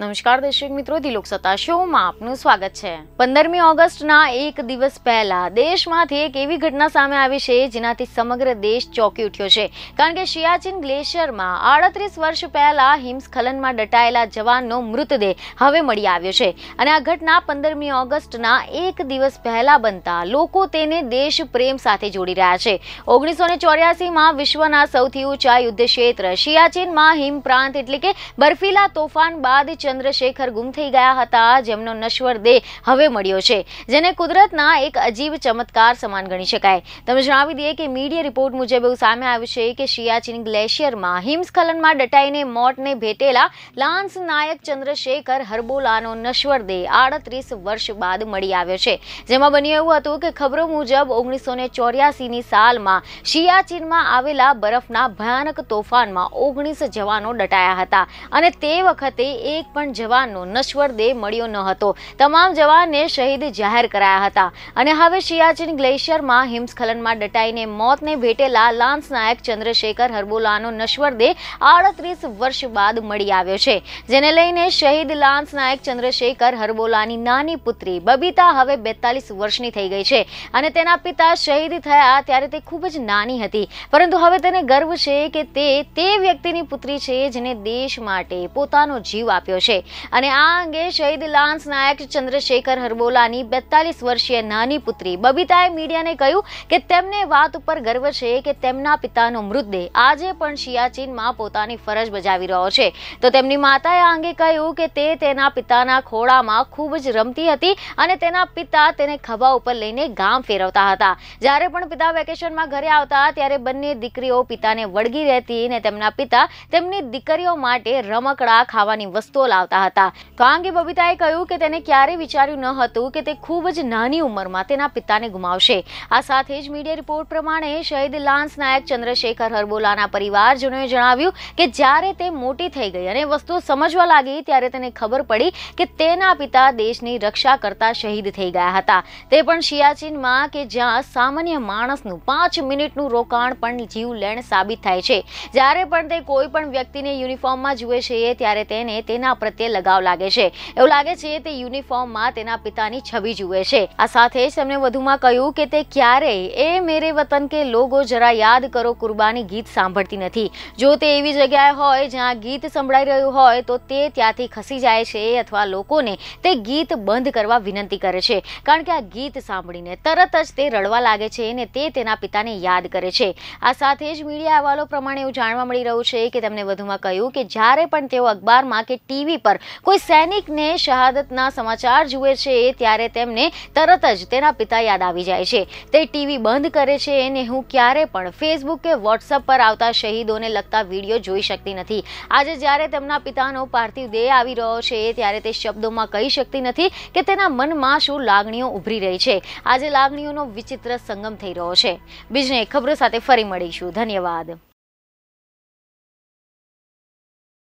નમસ્કાર દર્શક મિત્રો ધી શોમાં આપનું સ્વાગત છે પંદરમી ઓગસ્ટના એક દિવસ પહેલા દેશમાંથી એક એવી ઘટના સામે આવી છે જેનાથી સમગ્ર દેશ ચોંકી ઉઠ્યો છે કારણ કે સિયાચીન ગ્લેશિયરમાં આડત્રીસ વર્ષ પહેલા હિમસ્ખલનમાં દટાયેલા જવાનનો મૃતદેહ હવે મળી આવ્યો છે અને આ ઘટના પંદરમી ઓગસ્ટના એક દિવસ પહેલા બનતા લોકો તેને દેશ પ્રેમ સાથે જોડી રહ્યા છે ઓગણીસો ને ચોર્યાસીમાં વિશ્વના સૌથી ઊંચા યુદ્ધ ક્ષેત્ર શિયાચીનમાં હિમ પ્રાંત એટલે કે બર્ફીલા તોફાન બાદ ચંદ્રશેખર ગુમ થઈ ગયા હતા જેમનો નશ્વર દેહ હવે મળ્યો છે જેને કુદરતના એક અજીબ ચમત્કાર સમાન ગણી શકાય તમે જણાવી દઈએ કે મીડિયા રિપોર્ટ મુજબ એવું સામે આવ્યું છે કે શિયાચીન ગ્લેશિયરમાં હિમસ્ખલનમાં ડટાઈને મોતને ભેટેલા લાન્સ નાયક ચંદ્રશેખર હરબોલાનો નશ્વર દેહ આડત્રીસ વર્ષ બાદ મળી આવ્યો છે જેમાં બન્યું એવું હતું કે ખબરો મુજબ ઓગણીસો ને ચોર્યાસીની સાલમાં શિયાચીનમાં આવેલા બરફના ભયાનક તોફાનમાં ઓગણીસ જવાનો દટાયા હતા અને તે વખતે એક પણ જવાનનો નશ્વર દેહ મળ્યો ન હતો તમામ જવાનને શહીદ જાહેર કરાયા હતા અને હવે સિયાચીન ગ્લેશિયરમાં હિમસ્ખલનમાં દટાઈને મોતને ભેટેલા લાન્સ નાયક ચંદ્રશેખર હરબોલાનો નશ્વર દેહ આડત્રીસ વર્ષ બાદ મળી આવ્યો છે જેને લઈને શહીદ લાન્સ નાયક ચંદ્રશેખર હરબોલાની નાની પુત્રી બબીતા હવે બેતાલીસ વર્ષની થઈ ગઈ છે અને તેના પિતા શહીદ થયા ત્યારે તે ખૂબ જ નાની હતી પરંતુ હવે તેને ગર્વ છે કે તે તે વ્યક્તિની પુત્રી છે જેને દેશ માટે પોતાનો જીવ આપ્યો છે છે અને આ અંગે શહીદ લાન્સ નાયક ચંદ્રશેખર હરબોલાની બેતાલીસ વર્ષીય નાની પુત્રી બબીતાએ મીડિયાને કહ્યું કે તેમને વાત ઉપર ગર્વ છે કે તેમના પિતાનો મૃતદેહ આજે પણ શિયાચીનમાં પોતાની ફરજ બજાવી રહ્યો છે તો તેમની માતાએ આ અંગે કહ્યું કે તે તેના પિતાના ખોળામાં ખૂબ જ રમતી હતી અને તેના પિતા તેને ખભા ઉપર લઈને ગામ ફેરવતા હતા જ્યારે પણ પિતા વેકેશનમાં ઘરે આવતા ત્યારે બંને દીકરીઓ પિતાને વળગી રહેતી અને તેમના પિતા તેમની દીકરીઓ માટે રમકડા ખાવાની વસ્તુઓ આવતા હતા તો આ અંગે બબીતાએ કહ્યું કે તેને ક્યારેય વિચાર્યું ન હતું કે તે ખૂબ જ નાની ઉંમરમાં તેના પિતાને ગુમાવશે આ સાથે જ મીડિયા રિપોર્ટ પ્રમાણે શહીદ લાન્સ નાયક ચંદ્રશેખર હરબોલાના પરિવારજનોએ જણાવ્યું કે જ્યારે તે મોટી થઈ ગઈ અને વસ્તુ સમજવા લાગી ત્યારે તેને ખબર પડી કે તેના પિતા દેશની રક્ષા કરતા શહીદ થઈ ગયા હતા તે પણ સિયાચીનમાં કે જ્યાં સામાન્ય માણસનું પાંચ મિનિટનું રોકાણ પણ જીવલેણ સાબિત થાય છે જ્યારે પણ તે કોઈ પણ વ્યક્તિને યુનિફોર્મમાં જુએ છે ત્યારે તેને તેના પ્રત્યે લગાવ લાગે છે એવું લાગે છે તે યુનિફોર્મમાં તેના પિતાની છબી જુએ છે આ સાથે જ તેમણે વધુમાં કહ્યું કે તે ક્યારેય એ મેરે વતન કે લોગો જરા યાદ કરો કુરબાની ગીત સાંભળતી નથી જો તે એવી જગ્યાએ હોય જ્યાં ગીત સંભળાઈ રહ્યું હોય તો તે ત્યાંથી ખસી જાય છે અથવા લોકોને તે ગીત બંધ કરવા વિનંતી કરે છે કારણ કે આ ગીત સાંભળીને તરત જ તે રડવા લાગે છે અને તે તેના પિતાને યાદ કરે છે આ સાથે જ મીડિયા હવાલો પ્રમાણે એવું જાણવા મળી રહ્યું છે કે તેમણે વધુમાં કહ્યું કે જ્યારે પણ તેઓ અખબારમાં કે ટીવી ટીવી પર કોઈ સૈનિકને શહાદતના સમાચાર જુએ છે ત્યારે તેમને તરત જ તેના પિતા યાદ આવી જાય છે તે ટીવી બંધ કરે છે અને હું ક્યારે પણ ફેસબુક કે વોટ્સઅપ પર આવતા શહીદોને લગતા વિડીયો જોઈ શકતી નથી આજે જ્યારે તેમના પિતાનો પાર્થિવ દેહ આવી રહ્યો છે ત્યારે તે શબ્દોમાં કહી શકતી નથી કે તેના મનમાં શું લાગણીઓ ઉભરી રહી છે આજે લાગણીઓનો વિચિત્ર સંગમ થઈ રહ્યો છે બીજને ખબરો સાથે ફરી મળીશું ધન્યવાદ